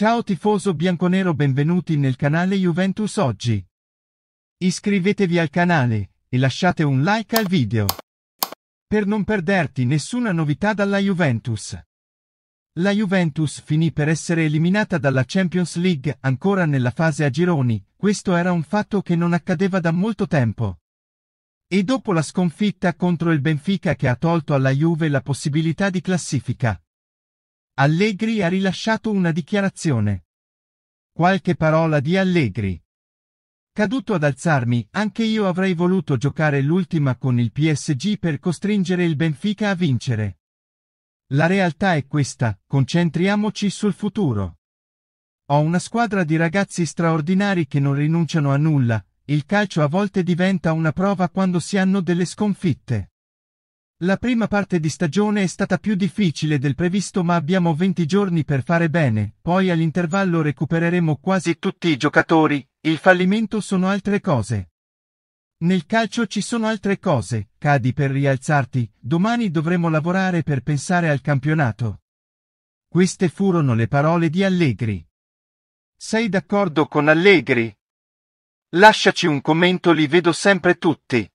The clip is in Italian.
Ciao tifoso bianconero benvenuti nel canale Juventus Oggi. Iscrivetevi al canale e lasciate un like al video. Per non perderti nessuna novità dalla Juventus. La Juventus finì per essere eliminata dalla Champions League ancora nella fase a gironi, questo era un fatto che non accadeva da molto tempo. E dopo la sconfitta contro il Benfica che ha tolto alla Juve la possibilità di classifica, Allegri ha rilasciato una dichiarazione. Qualche parola di Allegri. Caduto ad alzarmi, anche io avrei voluto giocare l'ultima con il PSG per costringere il Benfica a vincere. La realtà è questa, concentriamoci sul futuro. Ho una squadra di ragazzi straordinari che non rinunciano a nulla, il calcio a volte diventa una prova quando si hanno delle sconfitte. La prima parte di stagione è stata più difficile del previsto ma abbiamo 20 giorni per fare bene, poi all'intervallo recupereremo quasi tutti i giocatori, il fallimento sono altre cose. Nel calcio ci sono altre cose, cadi per rialzarti, domani dovremo lavorare per pensare al campionato. Queste furono le parole di Allegri. Sei d'accordo con Allegri? Lasciaci un commento li vedo sempre tutti.